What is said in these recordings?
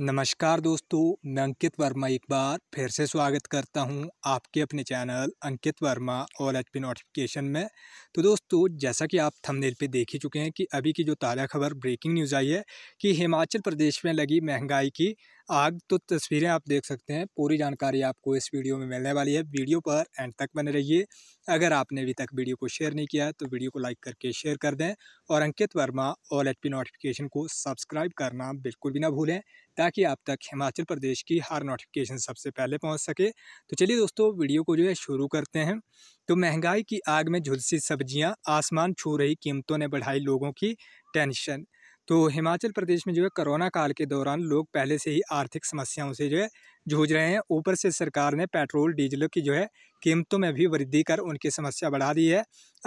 नमस्कार दोस्तों मैं अंकित वर्मा एक बार फिर से स्वागत करता हूं आपके अपने channel Ankit Verma all H P notification में तो दोस्तों जैसा कि आप थंबनेल पे देख ही चुके हैं कि अभी की जो ताज़ा खबर ब्रेकिंग न्यूज़ आई है कि हिमाचल प्रदेश में लगी महंगाई की आग तो तस्वीरें आप देख सकते हैं पूरी जानकारी आपको इस वीडियो में मिलने वाली है वीडियो पर एंड तक बने रहिए अगर आपने अभी तक वीडियो को शेयर नहीं किया तो वीडियो को लाइक करके शेयर कर दें और Ankit Verma all H notification को सब्सक्राइब करना बिल्कुल भी ना भूलें ताकि आप तक हिमाचल प्रदेश की हर नोटिफिकेशन सबसे पहले पहुँच सके तो चलिए दोस्तों वीडियो को जो है शुरू करते हैं तो महंगाई की आग में झुलसी सब्ज़ियाँ आसमान छू रही कीमतों ने बढ़ाई लोगों की टेंशन तो हिमाचल प्रदेश में जो है कोरोना काल के दौरान लोग पहले से ही आर्थिक समस्याओं से जो है जूझ रहे हैं ऊपर से सरकार ने पेट्रोल डीजल की जो है कीमतों में भी वृद्धि कर उनकी समस्या बढ़ा दी है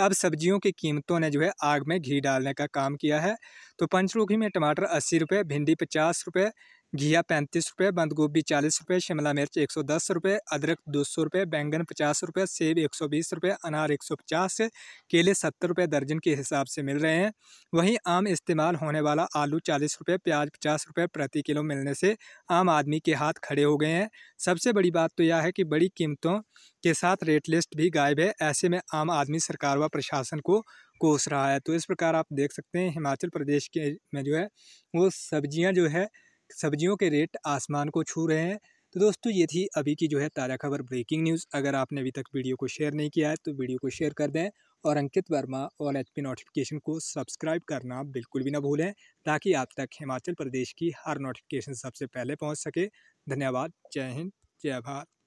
अब सब्जियों की कीमतों ने जो है आग में घी डालने का काम किया है तो पंचरूखी में टमाटर अस्सी रुपये भिंडी पचास रुपये घिया पैंतीस रुपये बंद गोभी चालीस रुपये शिमला मिर्च एक सौ दस रुपये अदरक दो सौ रुपये बैंगन पचास रुपये सेब एक सौ बीस रुपये अनार एक सौ पचास केले सत्तर रुपये दर्जन के हिसाब से मिल रहे हैं वहीं आम इस्तेमाल होने वाला आलू चालीस रुपये प्याज पचास रुपये प्रति किलो मिलने से आम आदमी के हाथ खड़े हो गए रहे हैं सबसे बड़ी बात तो यह है कि बड़ी कीमतों के साथ रेट लिस्ट भी गायब है ऐसे में आम आदमी सरकार व प्रशासन को कोस रहा है तो इस प्रकार आप देख सकते हैं हिमाचल प्रदेश के में जो है वो सब्जियां जो है सब्जियों के रेट आसमान को छू रहे हैं तो दोस्तों ये थी अभी की जो है ताज़ा खबर ब्रेकिंग न्यूज़ अगर आपने अभी तक वीडियो को शेयर नहीं किया है तो वीडियो को शेयर कर दें और Ankit Verma all H notification को सब्सक्राइब करना बिल्कुल भी ना भूलें ताकि आप तक हिमाचल प्रदेश की हर नोटिफिकेशन सबसे पहले पहुँच सके धन्यवाद जय हिंद जय भारत